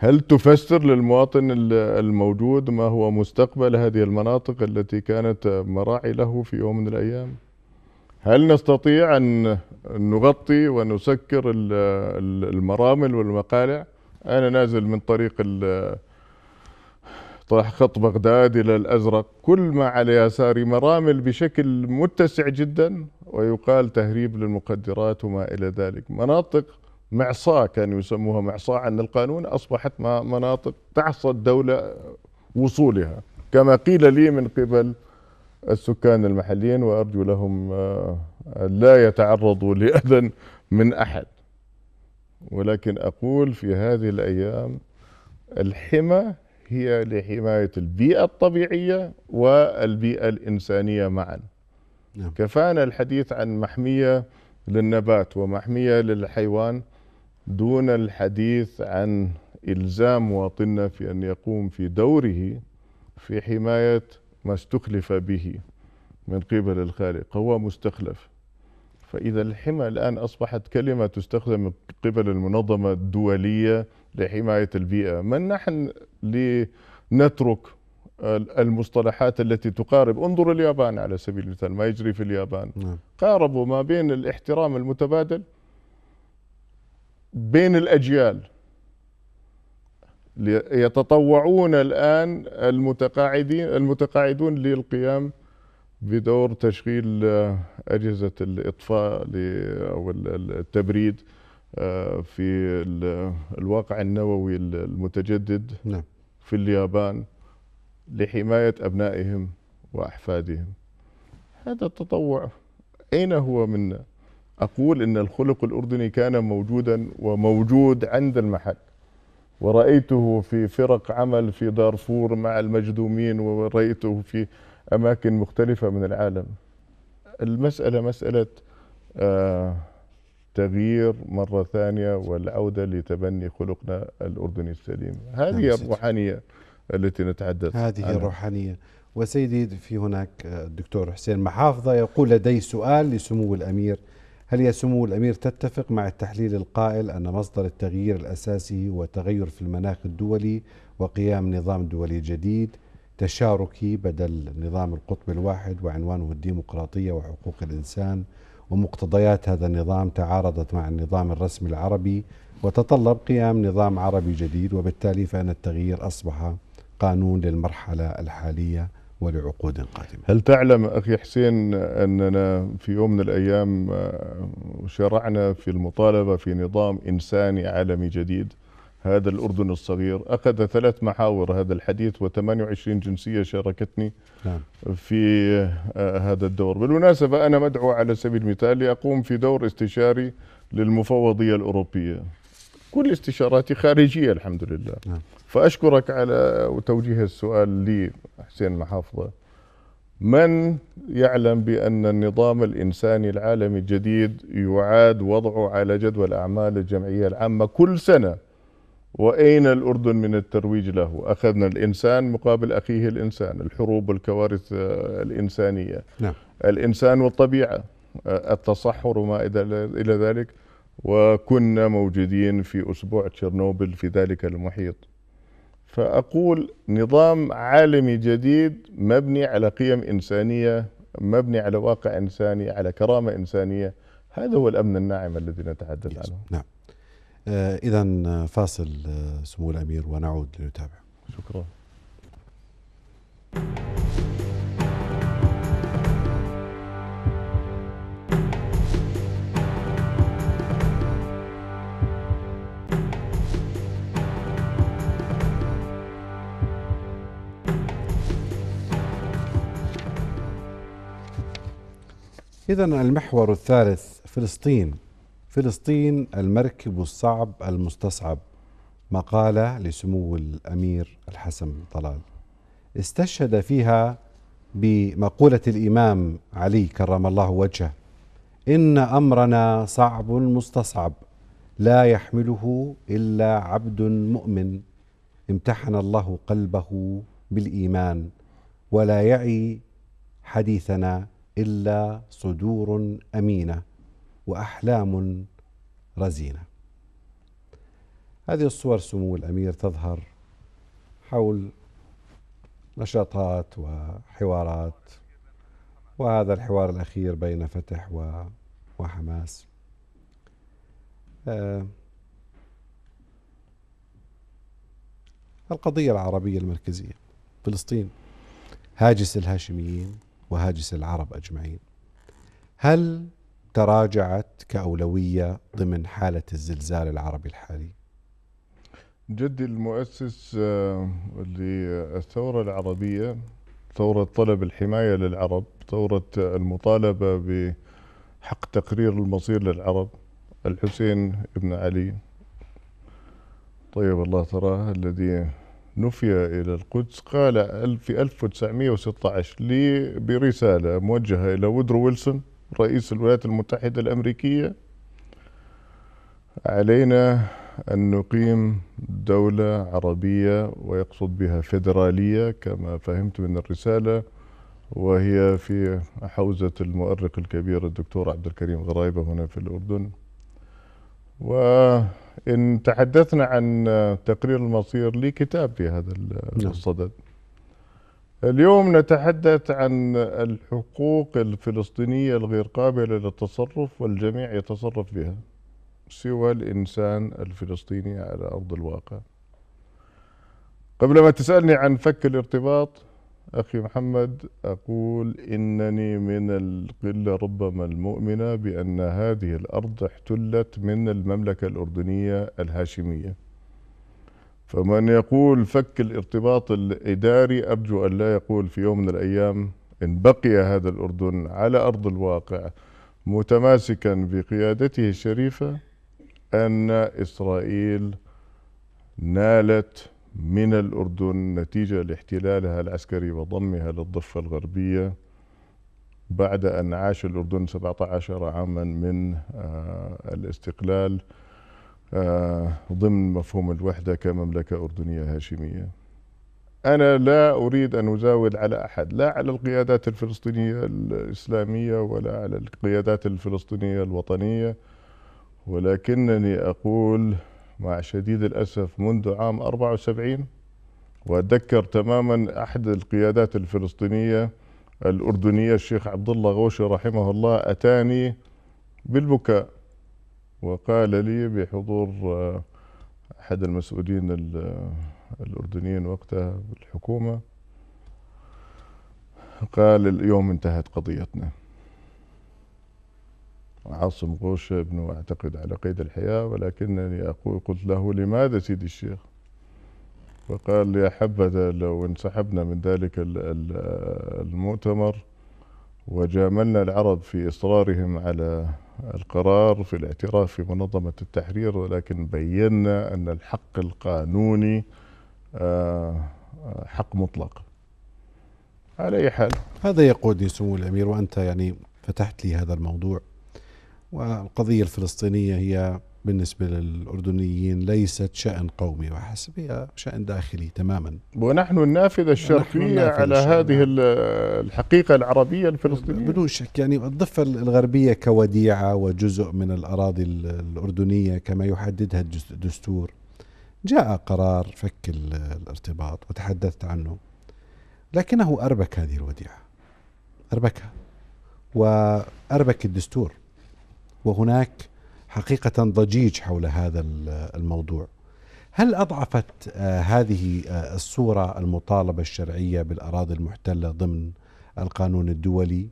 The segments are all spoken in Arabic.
هل تفسر للمواطن الموجود ما هو مستقبل هذه المناطق التي كانت مراعي له في يوم من الأيام؟ هل نستطيع أن نغطي ونسكر المرامل والمقالع؟ أنا نازل من طريق طرح خط بغداد إلى الأزرق كل ما على يساري مرامل بشكل متسع جدا ويقال تهريب للمخدرات وما إلى ذلك مناطق معصاه كانوا يسموها معصاه عن القانون اصبحت مناطق تعصى الدوله وصولها كما قيل لي من قبل السكان المحليين وارجو لهم آه، لا يتعرضوا لاذى من احد ولكن اقول في هذه الايام الحمى هي لحمايه البيئه الطبيعيه والبيئه الانسانيه معا نعم. كفانا الحديث عن محميه للنبات ومحميه للحيوان دون الحديث عن إلزام مواطننا في أن يقوم في دوره في حماية ما استخلف به من قبل الخالق هو مستخلف فإذا الحمى الآن أصبحت كلمة تستخدم من قبل المنظمة الدولية لحماية البيئة من نحن لنترك المصطلحات التي تقارب انظر اليابان على سبيل المثال ما يجري في اليابان نعم. قاربوا ما بين الاحترام المتبادل بين الأجيال يتطوعون الآن المتقاعدين المتقاعدون للقيام بدور تشغيل آه، أجهزة الإطفاء أو التبريد آه، في الواقع النووي المتجدد نعم. في اليابان لحماية أبنائهم وأحفادهم هذا التطوع أين هو منا؟ أقول إن الخلق الأردني كان موجودا وموجود عند المحك ورأيته في فرق عمل في دارفور مع المجذومين ورأيته في أماكن مختلفة من العالم المسألة مسألة آه، تغيير مرة ثانية والعودة لتبني خلقنا الأردني السليم هذه نعم، الروحانية التي نتحدث هذه عنها. الروحانية وسيدي في هناك آه، الدكتور حسين محافظة يقول لدي سؤال لسمو الأمير هل يا سمو الأمير تتفق مع التحليل القائل أن مصدر التغيير الأساسي هو تغير في المناخ الدولي وقيام نظام دولي جديد تشاركي بدل نظام القطب الواحد وعنوانه الديمقراطية وحقوق الإنسان ومقتضيات هذا النظام تعارضت مع النظام الرسمي العربي وتطلب قيام نظام عربي جديد وبالتالي فإن التغيير أصبح قانون للمرحلة الحالية ولعقود قادمة هل تعلم أخي حسين أننا في يوم من الأيام شرعنا في المطالبة في نظام إنساني عالمي جديد هذا الأردن الصغير أخذ ثلاث محاور هذا الحديث و28 جنسية شاركتني نعم. في آه، هذا الدور بالمناسبة أنا مدعو على سبيل المثال لأقوم في دور استشاري للمفوضية الأوروبية كل استشاراتي خارجيه الحمد لله نعم. فاشكرك على توجيه السؤال لي حسين المحافظه من يعلم بان النظام الانساني العالمي الجديد يعاد وضعه على جدول اعمال الجمعيه العامه كل سنه واين الاردن من الترويج له اخذنا الانسان مقابل اخيه الانسان الحروب والكوارث آه، الانسانيه نعم. الانسان والطبيعه آه، التصحر وما الى ذلك وكنا موجودين في أسبوع تشيرنوبل في ذلك المحيط فأقول نظام عالمي جديد مبني على قيم إنسانية مبني على واقع إنساني على كرامة إنسانية هذا هو الأمن الناعم الذي نتحدث عنه نعم آه إذا آه، فاصل آه، سمو الأمير ونعود لنتابع شكرا إذا المحور الثالث فلسطين فلسطين المركب الصعب المستصعب مقالة لسمو الأمير الحسن طلال استشهد فيها بمقولة الإمام علي كرم الله وجهه إن أمرنا صعب مستصعب لا يحمله إلا عبد مؤمن امتحن الله قلبه بالإيمان ولا يعي حديثنا الا صدور امينه واحلام رزينه هذه الصور سمو الامير تظهر حول نشاطات وحوارات وهذا الحوار الاخير بين فتح وحماس آه، القضيه العربيه المركزيه فلسطين هاجس الهاشميين وهاجس العرب أجمعين هل تراجعت كأولوية ضمن حالة الزلزال العربي الحالي؟ جدي المؤسس آه، للثورة العربية ثورة طلب الحماية للعرب ثورة المطالبة بحق تقرير المصير للعرب الحسين بن علي طيب الله ثراه الذي نفي إلى القدس قال في 1916 برسالة موجهة إلى وودرو ويلسون رئيس الولايات المتحدة الأمريكية علينا أن نقيم دولة عربية ويقصد بها فيدرالية كما فهمت من الرسالة وهي في حوزة المؤرخ الكبير الدكتور عبد الكريم غرايبة هنا في الأردن و إن تحدثنا عن تقرير المصير لي كتاب في هذا الصدد نعم. اليوم نتحدث عن الحقوق الفلسطينية الغير قابلة للتصرف والجميع يتصرف بها سوى الإنسان الفلسطيني على أرض الواقع قبل ما تسألني عن فك الارتباط أخي محمد أقول إنني من القلة ربما المؤمنة بأن هذه الأرض احتلت من المملكة الأردنية الهاشمية فمن يقول فك الارتباط الإداري أرجو أن لا يقول في يوم من الأيام إن بقي هذا الأردن على أرض الواقع متماسكا بقيادته الشريفة أن إسرائيل نالت من الأردن نتيجة لاحتلالها العسكري وضمها للضفة الغربية بعد أن عاش الأردن 17 عاما من آه، الاستقلال آه، ضمن مفهوم الوحدة كمملكة أردنية هاشمية أنا لا أريد أن أزاول على أحد لا على القيادات الفلسطينية الإسلامية ولا على القيادات الفلسطينية الوطنية ولكنني أقول مع شديد الأسف منذ عام 74 وأتذكر تماما أحد القيادات الفلسطينية الأردنية الشيخ عبد الله غوشي رحمه الله أتاني بالبكاء وقال لي بحضور آه، أحد المسؤولين الأردنيين وقتها بالحكومة قال اليوم انتهت قضيتنا عاصم غوش ابنه أعتقد على قيد الحياة ولكنني أقول قلت له لماذا سيدي الشيخ فقال يا حبذا لو انسحبنا من ذلك المؤتمر وجاملنا العرب في إصرارهم على القرار في الاعتراف في منظمة التحرير ولكن بينا أن الحق القانوني آه، حق مطلق على أي حال هذا يقودني سمو الأمير وأنت يعني فتحت لي هذا الموضوع والقضية الفلسطينية هي بالنسبة للأردنيين ليست شأن قومي وحسب هي شأن داخلي تماما ونحن النافذة الشرقية النافذة على الشرقية. هذه الحقيقة العربية الفلسطينية بدون شك يعني الضفة الغربية كوديعة وجزء من الأراضي الأردنية كما يحددها الدستور جاء قرار فك الارتباط وتحدثت عنه لكنه أربك هذه الوديعة أربكها وأربك الدستور وهناك حقيقة ضجيج حول هذا الموضوع هل أضعفت آه، هذه آه، الصورة المطالبة الشرعية بالأراضي المحتلة ضمن القانون الدولي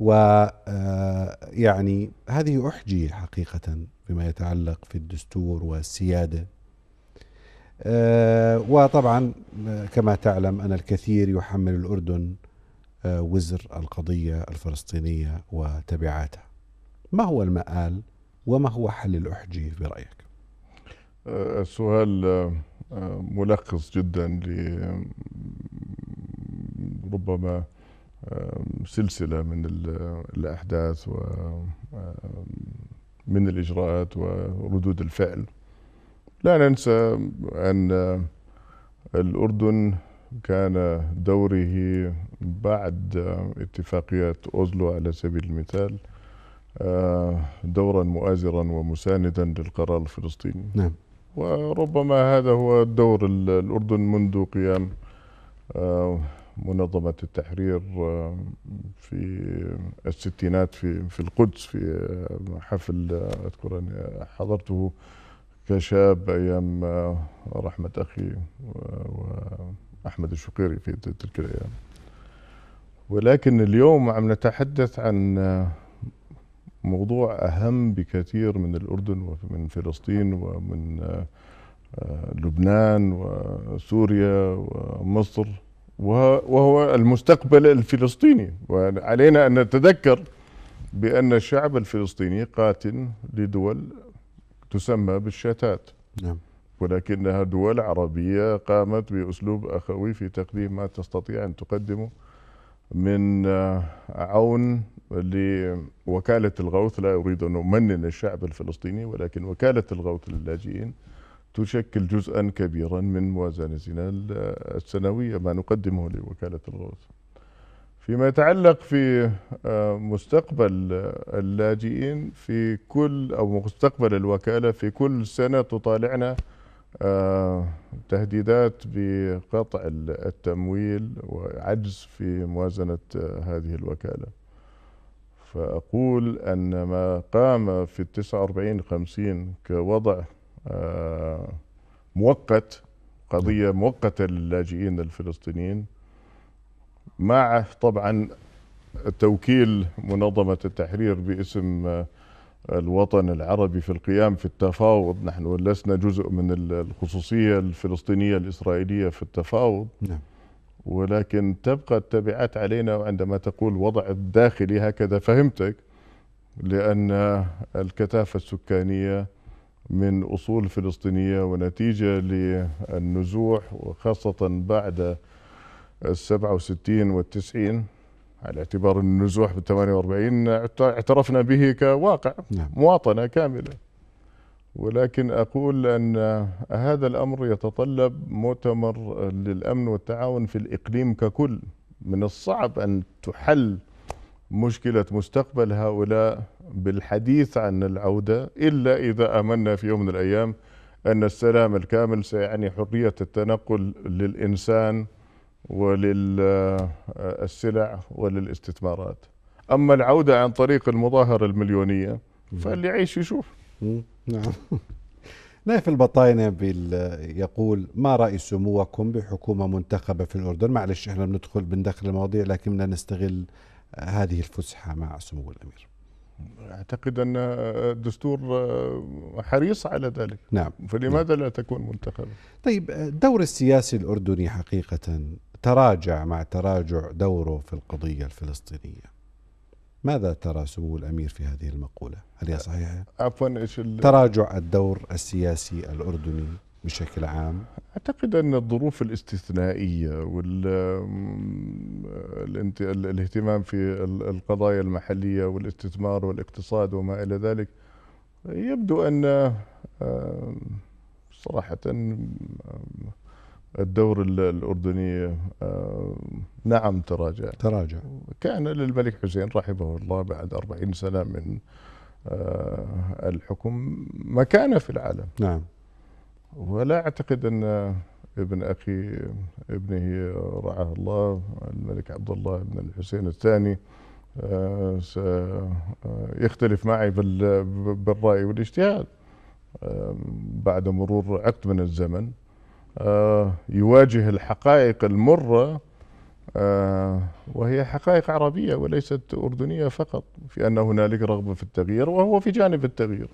و آه، يعني هذه أحجية حقيقة فيما يتعلق في الدستور والسيادة وطبعا كما تعلم أن الكثير يحمل الأردن وزر القضية الفلسطينية وتبعاتها ما هو المآل وما هو حل الأحجية برأيك السؤال آه، ملخص جدا ل ربما آه، سلسلة من الأحداث ومن آه، الإجراءات وردود الفعل لا ننسى أن الأردن كان دوره بعد اتفاقيات أوزلو على سبيل المثال آه، دورا مؤازرا ومساندا للقرار الفلسطيني نعم. وربما هذا هو دور الأردن منذ قيام آه، منظمة التحرير آه، في الستينات في في القدس في حفل أذكر أني حضرته كشاب أيام رحمة أخي وأحمد الشقيري في تلك الأيام ولكن اليوم عم نتحدث عن موضوع أهم بكثير من الأردن ومن فلسطين ومن آه، لبنان وسوريا ومصر وهو المستقبل الفلسطيني وعلينا أن نتذكر بأن الشعب الفلسطيني قاتل لدول تسمى بالشتات نعم. ولكنها دول عربية قامت بأسلوب أخوي في تقديم ما تستطيع أن تقدمه من آه، عون لوكالة الغوث لا أريد أن أمنن الشعب الفلسطيني ولكن وكالة الغوث للاجئين تشكل جزءا كبيرا من موازنتنا آه، السنوية ما نقدمه لوكالة الغوث فيما يتعلق في آه، مستقبل اللاجئين في كل أو مستقبل الوكالة في كل سنة تطالعنا آه، تهديدات بقطع التمويل وعجز في موازنة آه، هذه الوكالة فأقول أن ما قام في التسعة وأربعين خمسين كوضع آه، مؤقت قضية نعم. مؤقتة للاجئين الفلسطينيين مع طبعا توكيل منظمة التحرير باسم الوطن العربي في القيام في التفاوض نحن لسنا جزء من الخصوصية الفلسطينية الإسرائيلية في التفاوض نعم. ولكن تبقى التبعات علينا وعندما تقول وضع الداخلي هكذا فهمتك لأن الكثافة السكانية من أصول فلسطينية ونتيجة للنزوح وخاصة بعد السبعة وستين والتسعين على اعتبار أن النزوح بال 48 اعترفنا به كواقع نعم. مواطنة كاملة ولكن أقول أن هذا الأمر يتطلب مؤتمر للأمن والتعاون في الإقليم ككل من الصعب أن تحل مشكلة مستقبل هؤلاء بالحديث عن العودة إلا إذا آمنا في يوم من الأيام أن السلام الكامل سيعني حرية التنقل للإنسان وللسلع وللاستثمارات أما العودة عن طريق المظاهرة المليونية فاللي يعيش يشوف نعم نايف البطاينة يقول ما رأي سموكم بحكومة منتخبة في الأردن معلش احنا بندخل بندخل المواضيع لكن بدنا نستغل هذه الفسحة مع سمو الأمير أعتقد أن الدستور حريص على ذلك نعم فلماذا نعم. لا تكون منتخبة طيب الدور السياسي الأردني حقيقة تراجع مع تراجع دوره في القضية الفلسطينية ماذا ترى سمو الأمير في هذه المقولة؟ هل هي صحيحة؟ عفوا إيش تراجع الدور السياسي الأردني بشكل عام؟ أعتقد أن الظروف الاستثنائية والاهتمام في القضايا المحلية والاستثمار والاقتصاد وما إلى ذلك يبدو أن صراحة الدور الأردني آه، نعم تراجع تراجع كان للملك حسين رحمه الله بعد أربعين سنة من آه، الحكم مكانة في العالم نعم ولا أعتقد أن ابن أخي ابنه رعاه الله الملك عبد الله بن الحسين الثاني آه، سيختلف معي بالرأي والاجتهاد بعد مرور عقد من الزمن آه، يواجه الحقائق المرة آه، وهي حقائق عربية وليست أردنية فقط في أن هنالك رغبة في التغيير وهو في جانب التغيير